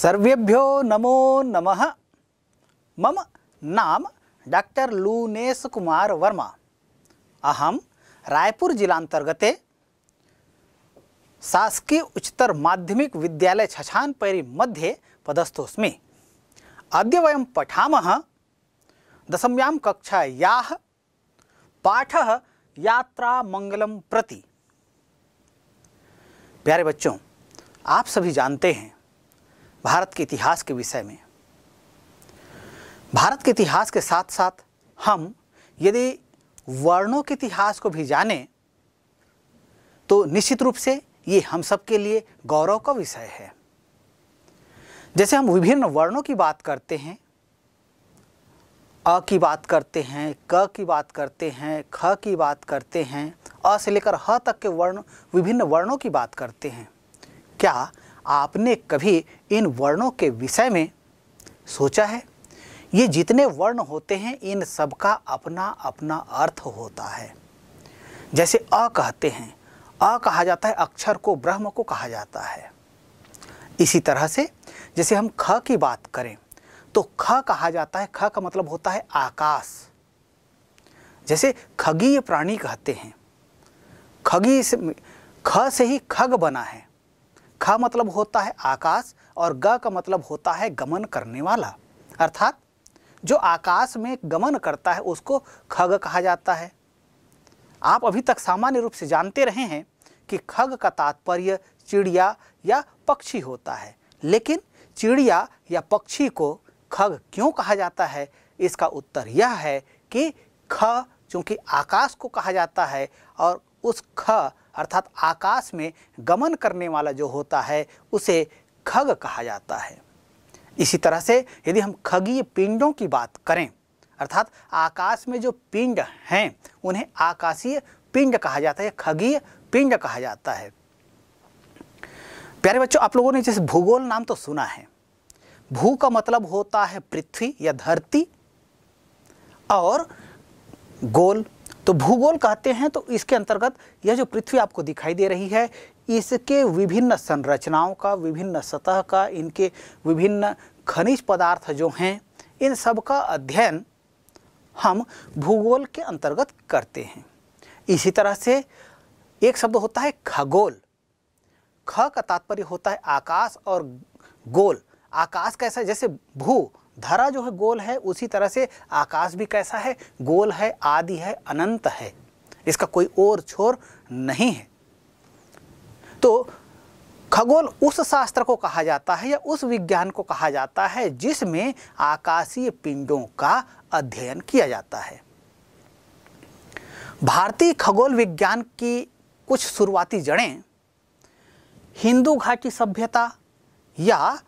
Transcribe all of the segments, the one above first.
सर्वेभ्यो नमो नमः मम नाम डॉक्टर लूनेश कुमार वर्मा अहम रायपुर जिलांतर्गते शासकीय उच्चतर माध्यमिक विद्यालय छछानपैरी मध्ये पदस्थोस्मि अद्य वयं पठामः दशम्यां कक्षायाः पाठ यात्रा मंगलम प्रति प्यारे बच्चों आप सभी जानते हैं भारत के इतिहास के विषय में भारत के इतिहास के साथ साथ हम यदि वर्णों के इतिहास को भी जानें तो निश्चित रूप से ये हम सब के लिए गौरव का विषय है जैसे हम विभिन्न वर्णों की बात करते हैं अ की बात करते हैं क की बात करते हैं ख की बात करते हैं अ से लेकर ह तक के वर्ण विभिन्न वर्णों की बात करते हैं क्या आपने कभी इन वर्णों के विषय में सोचा है ये जितने वर्ण होते हैं इन सब का अपना अपना अर्थ होता है जैसे अ कहते हैं अ कहा जाता है अक्षर को ब्रह्म को कहा जाता है इसी तरह से जैसे हम ख की बात करें तो ख कहा जाता है ख का मतलब होता है आकाश जैसे खगीय प्राणी कहते हैं खगी से ख से ही खग बना है ख मतलब होता है आकाश और ग का मतलब होता है गमन करने वाला अर्थात जो आकाश में गमन करता है उसको खग कहा जाता है आप अभी तक सामान्य रूप से जानते रहे हैं कि खग का तात्पर्य चिड़िया या पक्षी होता है लेकिन चिड़िया या पक्षी को खग क्यों कहा जाता है इसका उत्तर यह है कि ख चूँकि आकाश को कहा जाता है और उस ख अर्थात आकाश में गमन करने वाला जो होता है उसे खग कहा जाता है इसी तरह से यदि हम खगीय पिंडों की बात करें अर्थात आकाश में जो पिंड हैं उन्हें आकाशीय पिंड कहा जाता है खगीय पिंड कहा जाता है प्यारे बच्चों आप लोगों ने जैसे भूगोल नाम तो सुना है भू का मतलब होता है पृथ्वी या धरती और गोल तो भूगोल कहते हैं तो इसके अंतर्गत यह जो पृथ्वी आपको दिखाई दे रही है इसके विभिन्न संरचनाओं का विभिन्न सतह का इनके विभिन्न खनिज पदार्थ जो हैं इन सब का अध्ययन हम भूगोल के अंतर्गत करते हैं इसी तरह से एक शब्द होता है खगोल ख का तात्पर्य होता है आकाश और गोल आकाश कैसा जैसे भू धरा जो है गोल है उसी तरह से आकाश भी कैसा है गोल है आदि है अनंत है इसका कोई और छोर नहीं है तो खगोल उस शास्त्र को कहा जाता है या उस विज्ञान को कहा जाता है जिसमें आकाशीय पिंडों का अध्ययन किया जाता है भारतीय खगोल विज्ञान की कुछ शुरुआती जड़ें हिंदू घाटी सभ्यता या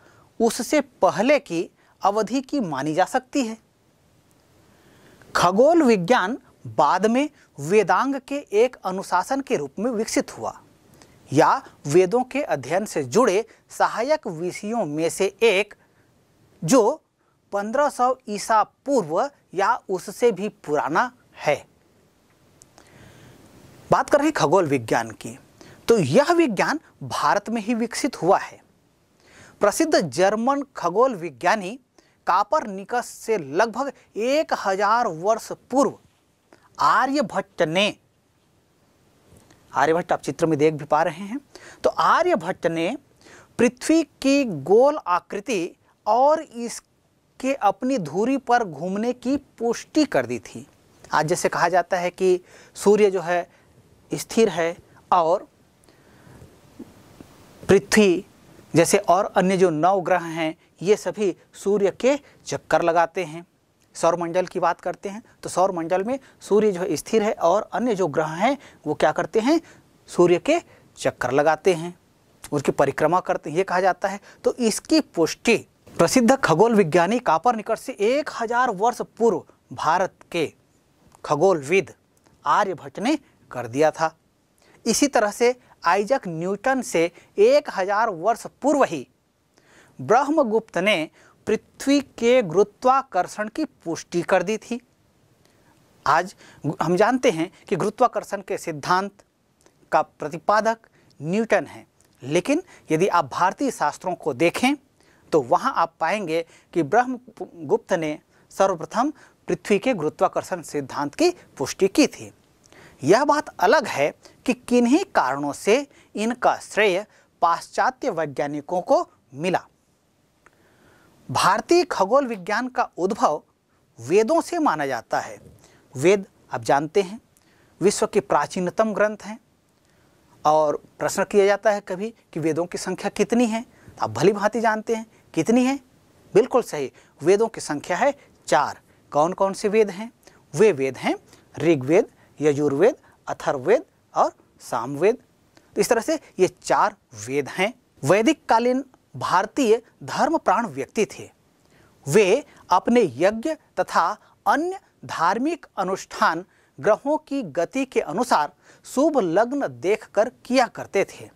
उससे पहले की अवधि की मानी जा सकती है खगोल विज्ञान बाद में वेदांग के एक अनुशासन के रूप में विकसित हुआ या वेदों के अध्ययन से जुड़े सहायक विषयों में से एक जो 1500 ईसा पूर्व या उससे भी पुराना है बात कर रहे खगोल विज्ञान की तो यह विज्ञान भारत में ही विकसित हुआ है प्रसिद्ध जर्मन खगोल विज्ञानी निकस से लगभग एक हजार वर्ष पूर्व आर्यभट्ट ने आर्यभट्ट आप चित्र में देख भी पा रहे हैं तो आर्यभट्ट ने पृथ्वी की गोल आकृति और इसके अपनी धुरी पर घूमने की पुष्टि कर दी थी आज जैसे कहा जाता है कि सूर्य जो है स्थिर है और पृथ्वी जैसे और अन्य जो नौ ग्रह हैं ये सभी सूर्य के चक्कर लगाते हैं सौरमंडल की बात करते हैं तो सौरमंडल में सूर्य जो स्थिर है और अन्य जो ग्रह हैं वो क्या करते हैं सूर्य के चक्कर लगाते हैं उसकी परिक्रमा करते हैं ये कहा जाता है तो इसकी पुष्टि प्रसिद्ध खगोल विज्ञानी कापर निकट से एक हजार वर्ष पूर्व भारत के खगोलविद आर्यभट्ट ने कर दिया था इसी तरह से आइजक न्यूटन से एक हजार वर्ष पूर्व ही ब्रह्मगुप्त ने पृथ्वी के गुरुत्वाकर्षण की पुष्टि कर दी थी आज हम जानते हैं कि गुरुत्वाकर्षण के सिद्धांत का प्रतिपादक न्यूटन है लेकिन यदि आप भारतीय शास्त्रों को देखें तो वहाँ आप पाएंगे कि ब्रह्मगुप्त ने सर्वप्रथम पृथ्वी के गुरुत्वाकर्षण सिद्धांत की पुष्टि की थी यह बात अलग है कि किन्हीं कारणों से इनका श्रेय पाश्चात्य वैज्ञानिकों को मिला भारतीय खगोल विज्ञान का उद्भव वेदों से माना जाता है वेद आप जानते हैं विश्व के प्राचीनतम ग्रंथ हैं और प्रश्न किया जाता है कभी कि वेदों की संख्या कितनी है तो आप भली भांति जानते हैं कितनी है बिल्कुल सही वेदों की संख्या है चार कौन कौन से वेद हैं वे वेद हैं ऋग्वेद यजुर्वेद अथर्ववेद और सामवेद तो इस तरह से ये चार वेद हैं वैदिक कालीन भारतीय धर्म प्राण व्यक्ति थे वे अपने यज्ञ तथा अन्य धार्मिक अनुष्ठान ग्रहों की गति के अनुसार शुभ लग्न देखकर किया करते थे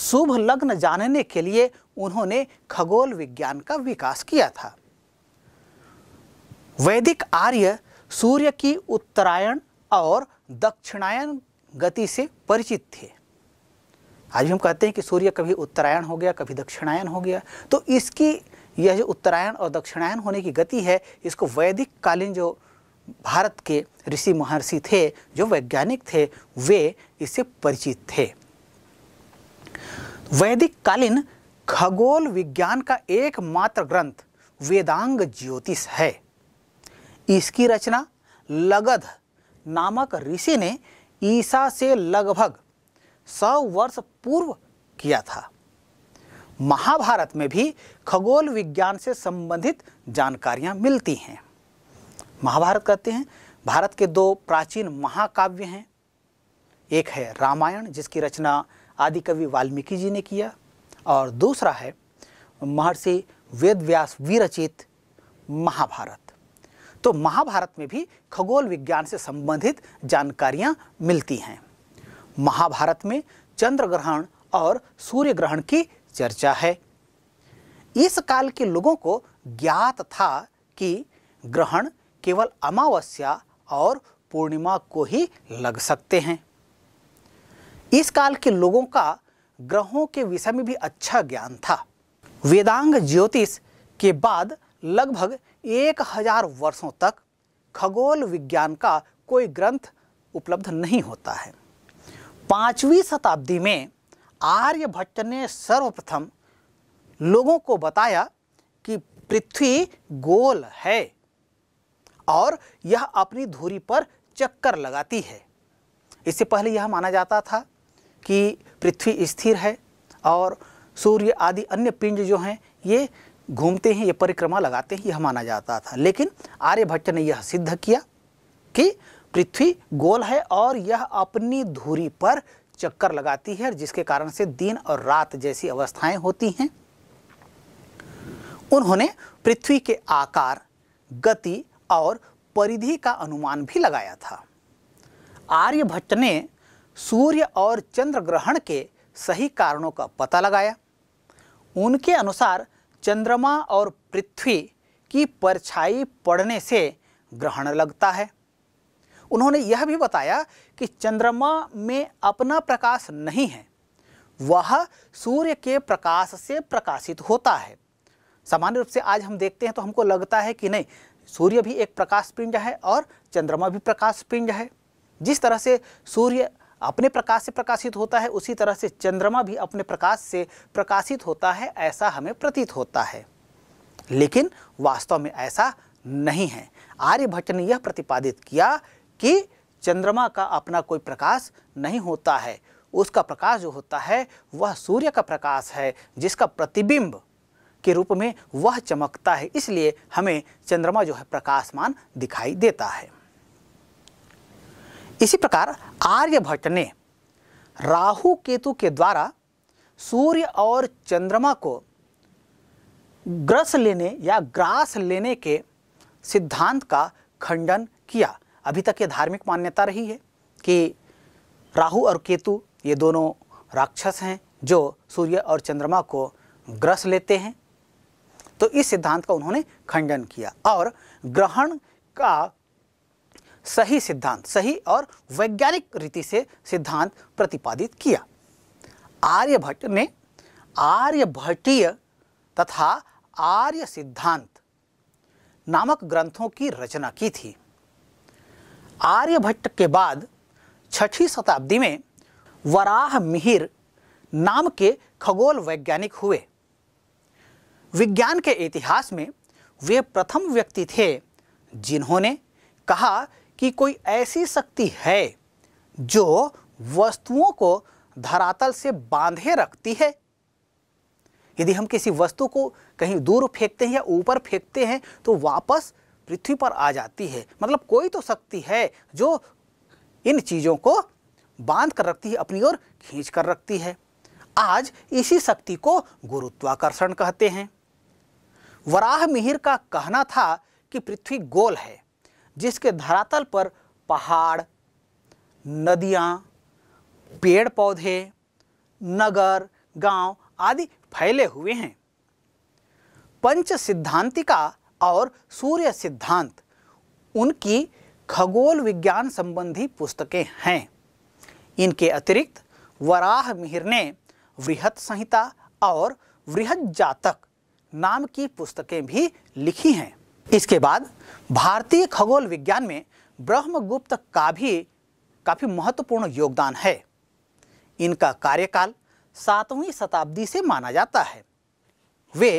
शुभ लग्न जानने के लिए उन्होंने खगोल विज्ञान का विकास किया था वैदिक आर्य सूर्य की उत्तरायण और दक्षिणायन गति से परिचित थे आज हम कहते हैं कि सूर्य कभी उत्तरायण हो गया कभी दक्षिणायन हो गया तो इसकी यह जो उत्तरायण और दक्षिणायन होने की गति है इसको वैदिक कालीन जो भारत के ऋषि महर्षि थे जो वैज्ञानिक थे वे इससे परिचित थे वैदिक कालीन खगोल विज्ञान का एकमात्र ग्रंथ वेदांग ज्योतिष है इसकी रचना लगध नामक ऋषि ने ईसा से लगभग सौ वर्ष पूर्व किया था महाभारत में भी खगोल विज्ञान से संबंधित जानकारियां मिलती हैं महाभारत कहते हैं भारत के दो प्राचीन महाकाव्य हैं एक है रामायण जिसकी रचना आदि कवि वाल्मीकि जी ने किया और दूसरा है महर्षि वेदव्यास विरचित महाभारत तो महाभारत में भी खगोल विज्ञान से संबंधित जानकारियां मिलती हैं महाभारत में चंद्र ग्रहण और सूर्य ग्रहण की चर्चा है इस काल के लोगों को ज्ञात था कि ग्रहण केवल अमावस्या और पूर्णिमा को ही लग सकते हैं इस काल के लोगों का ग्रहों के विषय में भी अच्छा ज्ञान था वेदांग ज्योतिष के बाद लगभग एक हजार वर्षों तक खगोल विज्ञान का कोई ग्रंथ उपलब्ध नहीं होता है पांचवी शताब्दी में आर्यभट्ट ने सर्वप्रथम लोगों को बताया कि पृथ्वी गोल है और यह अपनी धुरी पर चक्कर लगाती है इससे पहले यह माना जाता था कि पृथ्वी स्थिर है और सूर्य आदि अन्य पिंड जो हैं ये घूमते हैं ये परिक्रमा लगाते हैं यह माना जाता था लेकिन आर्यभट्ट ने यह सिद्ध किया कि पृथ्वी गोल है और यह अपनी धुरी पर चक्कर लगाती है जिसके कारण से दिन और रात जैसी अवस्थाएं होती हैं उन्होंने पृथ्वी के आकार गति और परिधि का अनुमान भी लगाया था आर्यभट्ट ने सूर्य और चंद्र ग्रहण के सही कारणों का पता लगाया उनके अनुसार चंद्रमा और पृथ्वी की परछाई पड़ने से ग्रहण लगता है उन्होंने यह भी बताया कि चंद्रमा में अपना प्रकाश नहीं है वह सूर्य के प्रकाश से प्रकाशित होता है सामान्य रूप से आज हम देखते हैं तो हमको लगता है कि नहीं सूर्य भी एक प्रकाश पिंड है और चंद्रमा भी प्रकाश पिंड है जिस तरह से सूर्य अपने प्रकाश से प्रकाशित होता है उसी तरह से चंद्रमा भी अपने प्रकाश से प्रकाशित होता है ऐसा हमें प्रतीत होता है लेकिन वास्तव में ऐसा नहीं है आर्यभट्ट ने यह प्रतिपादित किया कि चंद्रमा का अपना कोई प्रकाश नहीं होता है उसका प्रकाश जो होता है वह सूर्य का प्रकाश है जिसका प्रतिबिंब के रूप में वह चमकता है इसलिए हमें चंद्रमा जो है प्रकाशमान दिखाई देता है इसी प्रकार आर्यभट्ट ने राहु केतु के द्वारा सूर्य और चंद्रमा को ग्रस लेने या ग्रास लेने के सिद्धांत का खंडन किया अभी तक ये धार्मिक मान्यता रही है कि राहु और केतु ये दोनों राक्षस हैं जो सूर्य और चंद्रमा को ग्रस लेते हैं तो इस सिद्धांत का उन्होंने खंडन किया और ग्रहण का सही सिद्धांत सही और वैज्ञानिक रीति से सिद्धांत प्रतिपादित किया आर्यभट्ट ने आर्यभट्टीय तथा आर्य सिद्धांत नामक ग्रंथों की रचना की थी आर्यभट्ट के बाद छठी शताब्दी में वराह मिहिर नाम के खगोल वैज्ञानिक हुए विज्ञान के इतिहास में वे प्रथम व्यक्ति थे जिन्होंने कहा कि कोई ऐसी शक्ति है जो वस्तुओं को धरातल से बांधे रखती है यदि हम किसी वस्तु को कहीं दूर फेंकते हैं या ऊपर फेंकते हैं तो वापस पृथ्वी पर आ जाती है मतलब कोई तो शक्ति है जो इन चीज़ों को बांध कर रखती है अपनी ओर खींच कर रखती है आज इसी शक्ति को गुरुत्वाकर्षण कहते हैं वराह मिहिर का कहना था कि पृथ्वी गोल है जिसके धरातल पर पहाड़ नदियाँ पेड़ पौधे नगर गांव आदि फैले हुए हैं पंच सिद्धांतिका और सूर्य सिद्धांत उनकी खगोल विज्ञान संबंधी पुस्तकें हैं इनके अतिरिक्त वराह मिहिर ने वृहत संहिता और वृहत जातक नाम की पुस्तकें भी लिखी हैं इसके बाद भारतीय खगोल विज्ञान में ब्रह्मगुप्त का भी काफ़ी महत्वपूर्ण योगदान है इनका कार्यकाल सातवीं शताब्दी से माना जाता है वे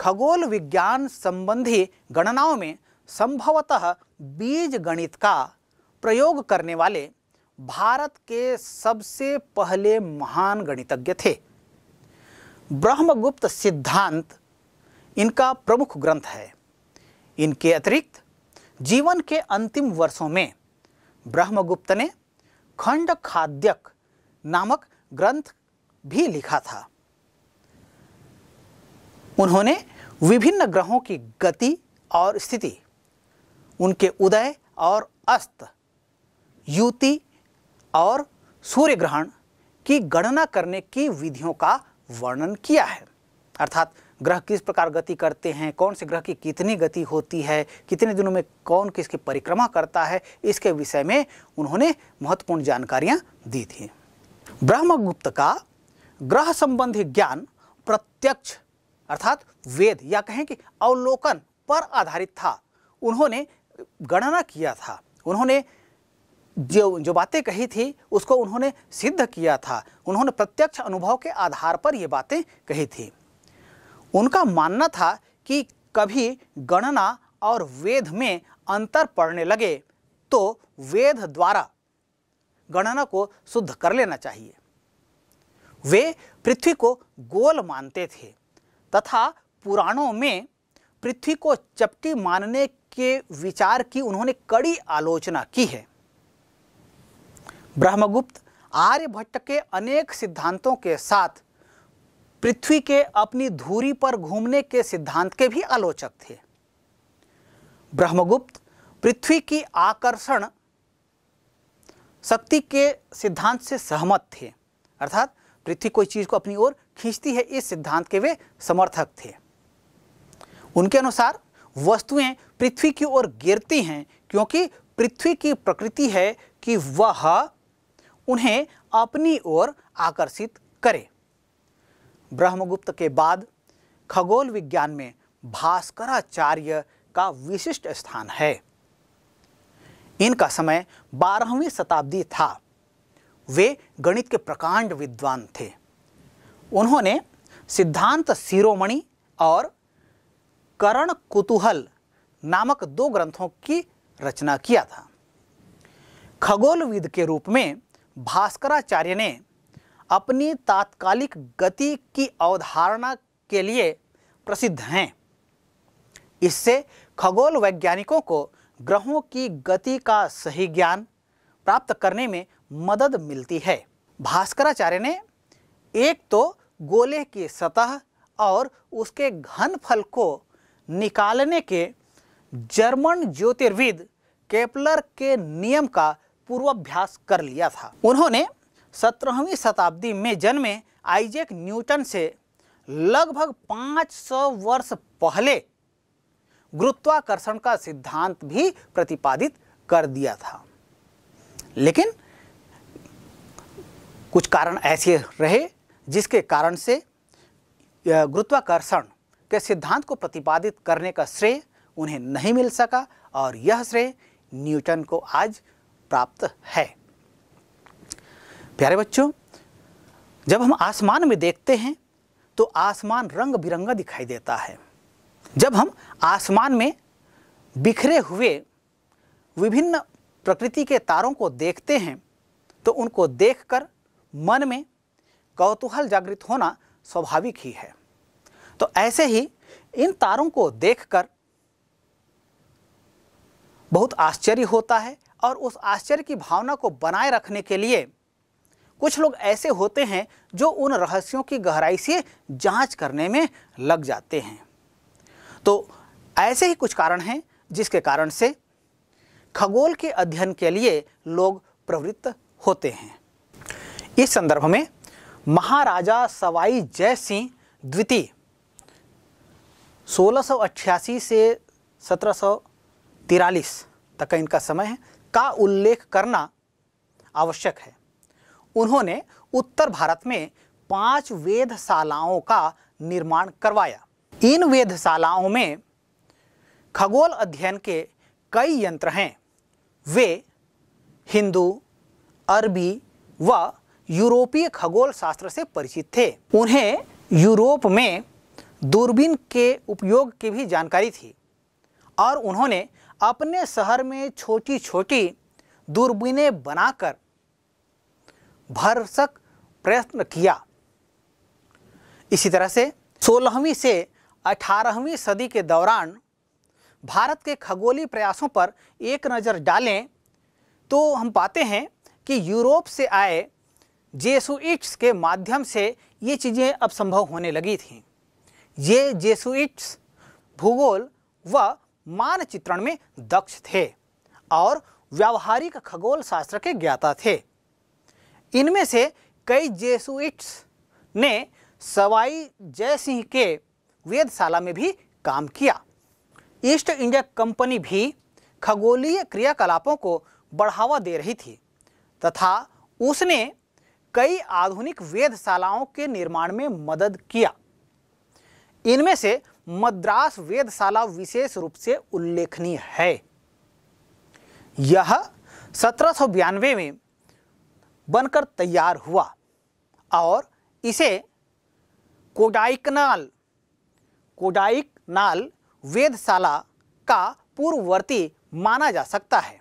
खगोल विज्ञान संबंधी गणनाओं में संभवतः बीज गणित का प्रयोग करने वाले भारत के सबसे पहले महान गणितज्ञ थे ब्रह्मगुप्त सिद्धांत इनका प्रमुख ग्रंथ है इनके अतिरिक्त जीवन के अंतिम वर्षों में ब्रह्मगुप्त ने खंड खाद्यक नामक ग्रंथ भी लिखा था उन्होंने विभिन्न ग्रहों की गति और स्थिति उनके उदय और अस्त युति और सूर्य ग्रहण की गणना करने की विधियों का वर्णन किया है अर्थात ग्रह किस प्रकार गति करते हैं कौन से ग्रह की कितनी गति होती है कितने दिनों में कौन किसकी परिक्रमा करता है इसके विषय में उन्होंने महत्वपूर्ण जानकारियाँ दी थी ब्रह्मगुप्त का ग्रह संबंधी ज्ञान प्रत्यक्ष अर्थात वेद या कहें कि अवलोकन पर आधारित था उन्होंने गणना किया था उन्होंने जो जो बातें कही थी उसको उन्होंने सिद्ध किया था उन्होंने प्रत्यक्ष अनुभव के आधार पर ये बातें कही थी उनका मानना था कि कभी गणना और वेद में अंतर पड़ने लगे तो वेद द्वारा गणना को शुद्ध कर लेना चाहिए वे पृथ्वी को गोल मानते थे तथा पुराणों में पृथ्वी को चपटी मानने के विचार की उन्होंने कड़ी आलोचना की है ब्रह्मगुप्त आर्यभट्ट के अनेक सिद्धांतों के साथ पृथ्वी के अपनी धुरी पर घूमने के सिद्धांत के भी आलोचक थे ब्रह्मगुप्त पृथ्वी की आकर्षण शक्ति के सिद्धांत से सहमत थे अर्थात पृथ्वी कोई चीज़ को अपनी ओर खींचती है इस सिद्धांत के वे समर्थक थे उनके अनुसार वस्तुएं पृथ्वी की ओर गिरती हैं क्योंकि पृथ्वी की प्रकृति है कि वह उन्हें अपनी ओर आकर्षित करे ब्रह्मगुप्त के बाद खगोल विज्ञान में भास्कराचार्य का विशिष्ट स्थान है इनका समय बारहवीं शताब्दी था वे गणित के प्रकांड विद्वान थे उन्होंने सिद्धांत शिरोमणि और करण कुतूहल नामक दो ग्रंथों की रचना किया था खगोलविद के रूप में भास्कराचार्य ने अपनी तात्कालिक गति की अवधारणा के लिए प्रसिद्ध हैं इससे खगोल वैज्ञानिकों को ग्रहों की गति का सही ज्ञान प्राप्त करने में मदद मिलती है भास्कराचार्य ने एक तो गोले की सतह और उसके घनफल को निकालने के जर्मन ज्योतिर्विद केपलर के नियम का पूर्वाभ्यास कर लिया था उन्होंने सत्रहवीं शताब्दी में जन्मे आइजेक न्यूटन से लगभग 500 वर्ष पहले गुरुत्वाकर्षण का सिद्धांत भी प्रतिपादित कर दिया था लेकिन कुछ कारण ऐसे रहे जिसके कारण से गुरुत्वाकर्षण के सिद्धांत को प्रतिपादित करने का श्रेय उन्हें नहीं मिल सका और यह श्रेय न्यूटन को आज प्राप्त है प्यारे बच्चों जब हम आसमान में देखते हैं तो आसमान रंग बिरंगा दिखाई देता है जब हम आसमान में बिखरे हुए विभिन्न प्रकृति के तारों को देखते हैं तो उनको देखकर मन में कौतूहल जागृत होना स्वाभाविक ही है तो ऐसे ही इन तारों को देखकर बहुत आश्चर्य होता है और उस आश्चर्य की भावना को बनाए रखने के लिए कुछ लोग ऐसे होते हैं जो उन रहस्यों की गहराई से जांच करने में लग जाते हैं तो ऐसे ही कुछ कारण हैं जिसके कारण से खगोल के अध्ययन के लिए लोग प्रवृत्त होते हैं इस संदर्भ में महाराजा सवाई जय सिंह द्वितीय सोलह से सत्रह तक का इनका समय है का उल्लेख करना आवश्यक है उन्होंने उत्तर भारत में पांच वेधशालाओं का निर्माण करवाया इन वेधशालाओं में खगोल अध्ययन के कई यंत्र हैं वे हिंदू अरबी व यूरोपीय खगोल शास्त्र से परिचित थे उन्हें यूरोप में दूरबीन के उपयोग की भी जानकारी थी और उन्होंने अपने शहर में छोटी छोटी दूरबीनें बनाकर भरसक प्रयत्न किया इसी तरह से सोलहवीं से अठारहवीं सदी के दौरान भारत के खगोली प्रयासों पर एक नज़र डालें तो हम पाते हैं कि यूरोप से आए जेसुइट्स के माध्यम से ये चीज़ें अब संभव होने लगी थीं ये जेसुइट्स भूगोल व मानचित्रण में दक्ष थे और व्यावहारिक खगोल शास्त्र के ज्ञाता थे इनमें से कई जेसुइट्स ने सवाई जय सिंह के वेदशाला में भी काम किया ईस्ट इंडिया कंपनी भी खगोलीय क्रियाकलापों को बढ़ावा दे रही थी तथा उसने कई आधुनिक वेदशालाओं के निर्माण में मदद किया इनमें से मद्रास वेदशाला विशेष रूप से उल्लेखनीय है यह सत्रह में बनकर तैयार हुआ और इसे कोडाइकनाल कोडाइकनाल वेदशाला का पूर्ववर्ती माना जा सकता है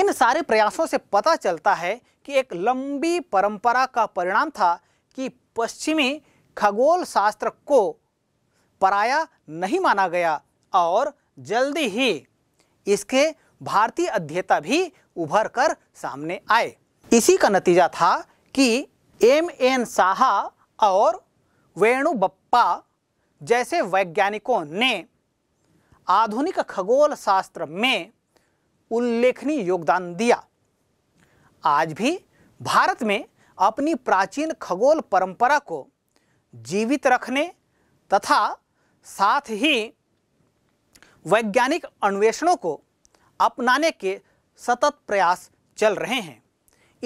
इन सारे प्रयासों से पता चलता है कि एक लंबी परंपरा का परिणाम था कि पश्चिमी खगोल शास्त्र को पराया नहीं माना गया और जल्दी ही इसके भारतीय अध्येता भी उभर कर सामने आए इसी का नतीजा था कि एम एन साहा और बप्पा जैसे वैज्ञानिकों ने आधुनिक खगोल शास्त्र में उल्लेखनीय योगदान दिया आज भी भारत में अपनी प्राचीन खगोल परंपरा को जीवित रखने तथा साथ ही वैज्ञानिक अन्वेषणों को अपनाने के सतत प्रयास चल रहे हैं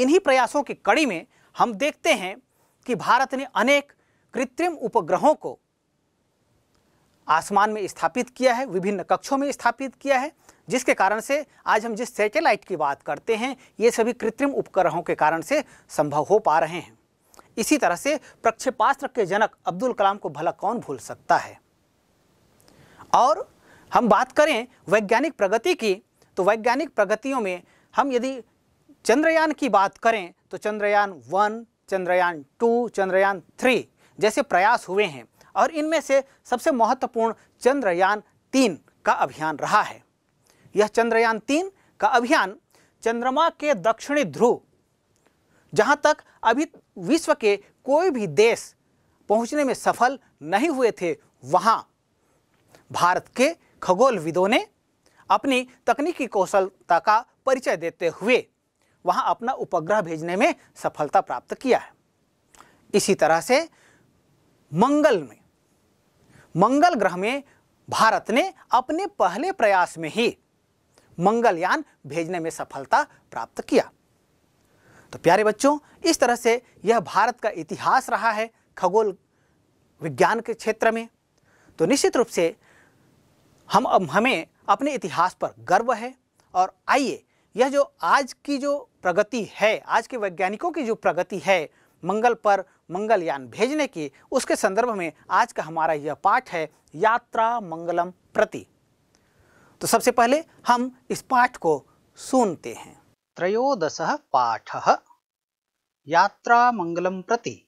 इन्हीं प्रयासों की कड़ी में हम देखते हैं कि भारत ने अनेक कृत्रिम उपग्रहों को आसमान में स्थापित किया है विभिन्न कक्षों में स्थापित किया है जिसके कारण से आज हम जिस सैटेलाइट की बात करते हैं ये सभी कृत्रिम उपग्रहों के कारण से संभव हो पा रहे हैं इसी तरह से प्रक्षेपास्त्र के जनक अब्दुल कलाम को भला कौन भूल सकता है और हम बात करें वैज्ञानिक प्रगति की तो वैज्ञानिक प्रगतियों में हम यदि चंद्रयान की बात करें तो Chandrayaan one Chandrayaan two Chandrayaan three जैसे प्रयास हुए हैं और इनमें से सबसे महत्वपूर्ण चंद्रयान तीन का अभियान रहा है यह चंद्रयान तीन का अभियान चंद्रमा के दक्षिणी ध्रुव जहां तक अभी विश्व के कोई भी देश पहुंचने में सफल नहीं हुए थे वहां भारत के खगोलविदों ने अपनी तकनीकी कौशलता का परिचय देते हुए वहां अपना उपग्रह भेजने में सफलता प्राप्त किया है इसी तरह से मंगल में मंगल ग्रह में भारत ने अपने पहले प्रयास में ही मंगलयान भेजने में सफलता प्राप्त किया तो प्यारे बच्चों इस तरह से यह भारत का इतिहास रहा है खगोल विज्ञान के क्षेत्र में तो निश्चित रूप से हम अब हमें अपने इतिहास पर गर्व है और आइए यह जो आज की जो प्रगति है आज के वैज्ञानिकों की जो प्रगति है मंगल पर मंगलयान भेजने की उसके संदर्भ में आज का हमारा यह पाठ है यात्रा मंगलम प्रति तो सबसे पहले हम इस पाठ को सुनते हैं त्रयोदश पाठ यात्रा मंगलम प्रति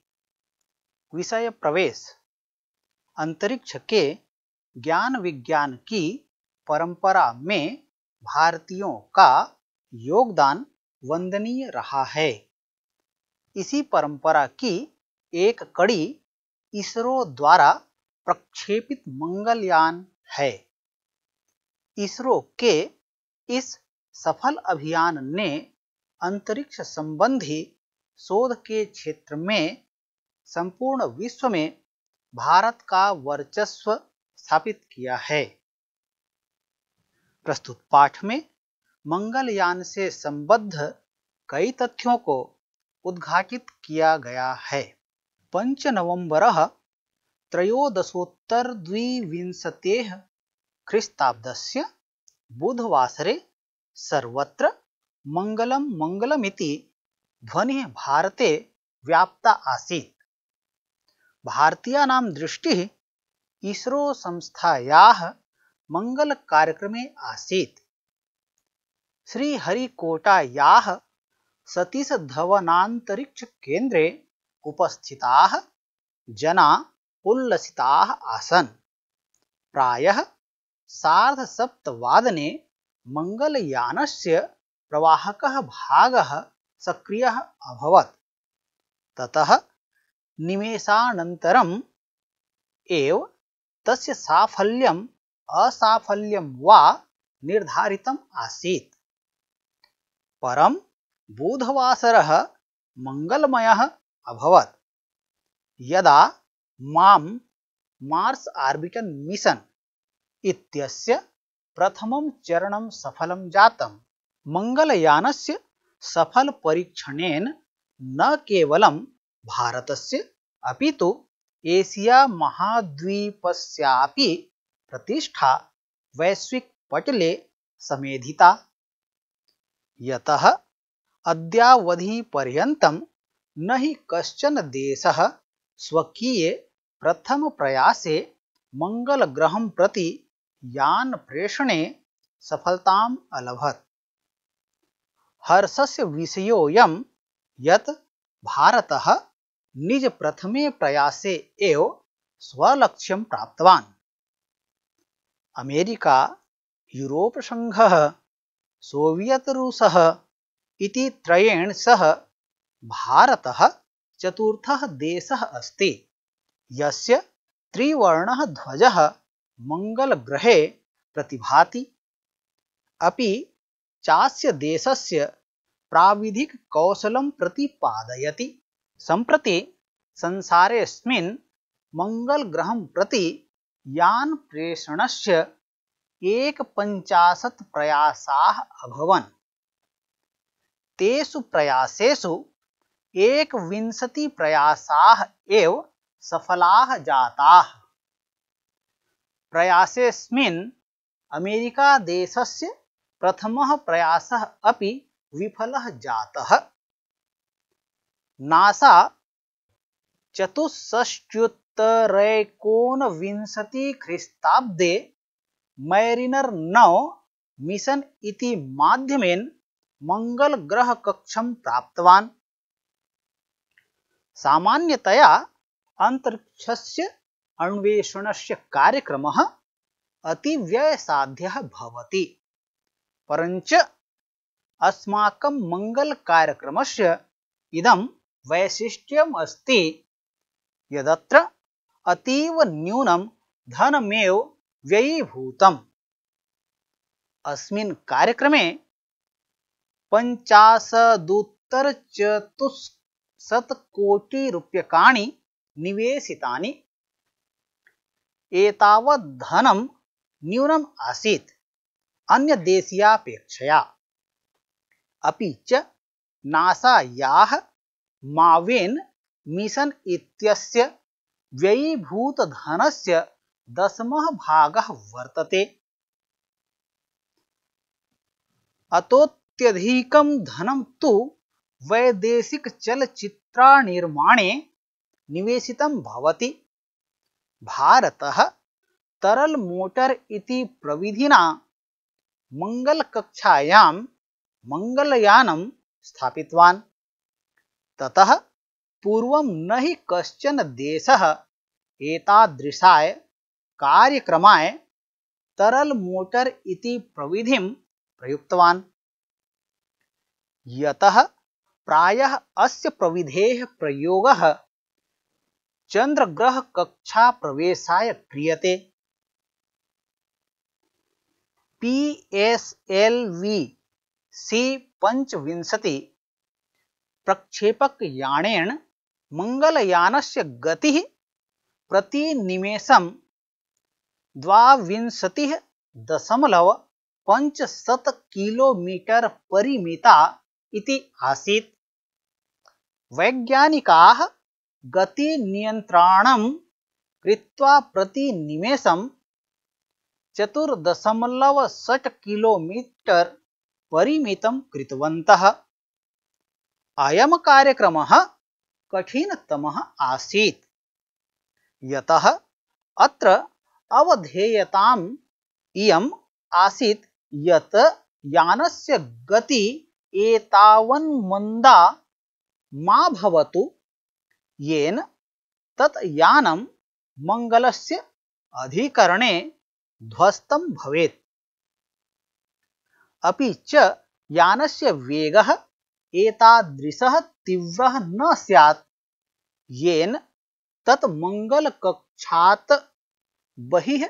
विषय प्रवेश अंतरिक्ष के ज्ञान विज्ञान की परंपरा में भारतीयों का योगदान वंदनीय रहा है इसी परंपरा की एक कड़ी इसरो द्वारा प्रक्षेपित मंगलयान है इसरो के इस सफल अभियान ने अंतरिक्ष संबंधी शोध के क्षेत्र में संपूर्ण विश्व में भारत का वर्चस्व स्थापित किया है प्रस्तुत पाठ में मंगलयान से संबद्ध कई तथ्यों को उद्घाटित किया गया है पंच नवंबर त्रयोदशोत्तर द्विविंशते से बुधवासरे सर्वत्र मंगलम मंगलमिति ध्वनि भारते व्याप्ता आसीत् भारतीयानां दृष्टि इसरो संस्थायाः मंगल कार्यक्रमे आसीत् श्रीहरिकोटायाः सतीशधवनान्तरिक्षकेन्द्रे उपस्थिताः जना उल्लसिताः आसन् प्रायः सार्धसप्तवादने मङ्गलयानस्य प्रवाहकः भागः सक्रियः अभवत् ततः निमेषानन्तरम् एव तस्य साफल्यं असाफल्यम व निर्धारित आसीत् परम बुधवासर मंगलमय अभवत यदा माम मार्स आर्बिटन मिशन इत्यस्य सफल चरणं मंगलयान से सफल परीक्षण न भारत से अभी तो एशिया महाद्वीप प्रतिष्ठा वैश्विक पटले समेधिता यत अद्यावधि पर्यत न ही कशन देश स्वकीये प्रथम प्रयासे मंगल ग्रहं प्रति यान प्रेषणे सफलताम् अलभत हर्षस्य विषयोऽयं यत् भारतः निज प्रथमे प्रयासे एव स्वलक्ष्यं प्राप्तवान् अमेरिका यूरोप संघ सोवियत रूस त्रयेण सह भारत चतुर्थ देश अस्त यस्य ध्वज ध्वजः मङ्गलग्रहे प्रतिभाति अपि चास्य देशस्य प्राविधिककौशलं प्रतिपादयति सम्प्रति संसारेऽस्मिन् मङ्गलग्रहं प्रति यान प्रेषण से एक पंचाशत प्रयासाः अभवन तेषु प्रयासेषु एक विंशति प्रयासाः एव सफला जाता जाताः अमेरिका देशस्य प्रथमः प्रयासः अपि विफलः जातः नासा चतुष्षष्ट्युत्तर विंशति ख्रीस्ताब्दे मैरिनर नौ मिशन इति माध्यमेन मंगल ग्रह कक्षम प्राप्तवान सामान्यतया अंतरिक्षस्य अन्वेषणस्य कार्यक्रमः अतिव्ययसाध्यः भवति परञ्च अस्माकं मंगल कार्यक्रमस्य इदं वैशिष्ट्यम् अस्ति यदत्र अतीव न्यूनम धनमेव व्ययीभूत अस्मिन् कार्यक्रमे पञ्चाशदुत्तरचतुःशतकोटिरूप्यकाणि निवेशितानि एतावत् धनं न्यूनम् आसीत् अन्यदेशीयापेक्षया अपि च नासायाः मावेन मिशन् इत्यस्य व्ययीभूतधनस्य दशमः भाग वर्तते अतोत्यधिकं धनं तु वैदेशिकचलच्चित्रानिर्माणे निवेशितं भवति भारतः तरल मोटर इति प्रविधिना मङ्गलकक्षायां मङ्गलयानं स्थापितवान् ततः पूर्व न ही कशन देश एकदृशा कार्यक्रमाय तरल मोटर इति प्रविधि प्रयुक्तवान् यतः प्रायः अस्य प्रविधेः प्रयोगः चन्द्रग्रहकक्षाप्रवेशाय क्रियते P S L V C पंचविंशति प्रक्षेपक याणेन मंगलयानस्य गतिः प्रतिनिमेषं द्वाविंशतिः दशमलव पंचशत किलोमीटर परिमिता इति आसीत् गति गतिनियन्त्रणं कृत्वा प्रतिनिमेषं चतुर्दशमलव षट् किलोमीटर् कृतवन्तः अयं कार्यक्रमः कठिनतम आसी यतः अत्र अवधेयताम् इयम् आसीत् यत् यानस्य गति एतावन्मन्दा मा भवतु येन तत यानम मंगलस्य अधिकरणे ध्वस्तं भवेत् अपि च यानस्य वेगः एतादृशः तीव्रः न स्यात् येन तत् मङ्गलकक्षात् बहिः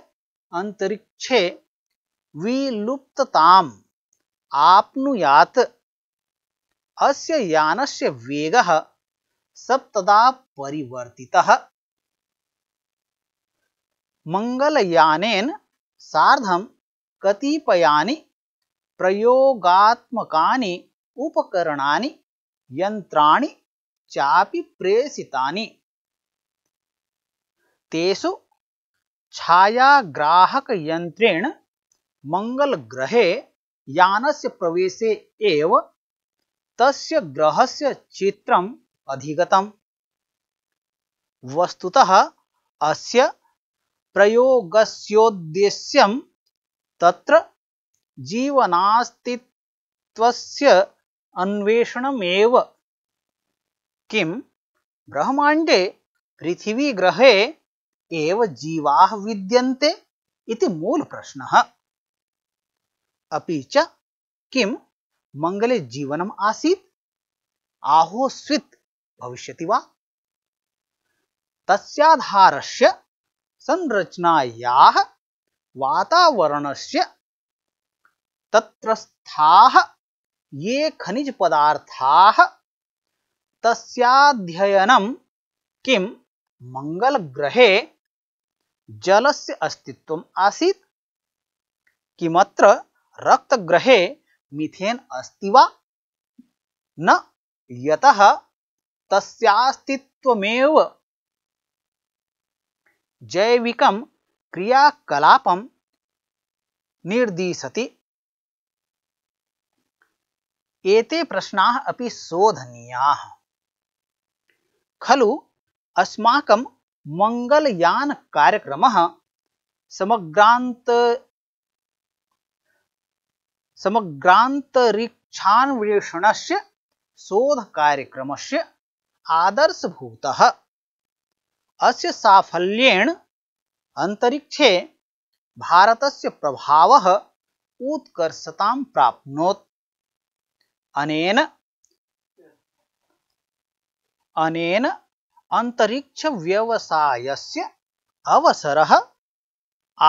अन्तरिक्षे विलुप्तताम् आप्नुयात् अस्य यानस्य वेगः सप्तदा परिवर्तितः मङ्गलयानेन सार्धं कतिपयानि प्रयोगात्मकानि उपकरणानि यन्त्राणि चापि प्रेषितानि तेषु छायाग्राहकयन्त्रेण मङ्गलग्रहे यानस्य प्रवेशे एव तस्य ग्रहस्य चित्रम् अधिगतम् वस्तुतः अस्य प्रयोगस्योद्देश्यं तत्र जीवनास्तित्वस्य अन्वेषणमेव किं ब्रह्माण्डे पृथिवीग्रहे एव जीवाः विद्यन्ते इति मूलप्रश्नः अपि च किं मङ्गले जीवनम् आसीत् आहोस्वित् भविष्यति वा तस्याधारस्य संरचनायाः वातावरणस्य तत्रस्थाः ये खनिज पदार्थाः तस्याध्ययनं किं मङ्गलग्रहे जलस्य अस्तित्वम् आसीत् किमत्र रक्त ग्रहे मिथेन अस्तिवा न यतः तस्यास्तित्वमेव जैविकं क्रियाकलापं निर्दिशति एते प्रश्ना अपि शोधनीया खलु अस्माकं मङ्गलयानकार्यक्रमः समग्रान्त समग्रान्तरिक्षान्वेषणस्य शोधकार्यक्रमस्य आदर्शभूतः अस्य साफल्येण अन्तरिक्षे भारतस्य प्रभावः उत्कर्षतां प्राप्नोत् अनेन अनेन अंतरिक्ष व्यवसायस्य अवसरः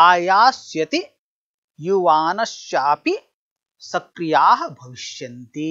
आयास्यति युवानश्चापि सक्रियाः भविष्यन्ति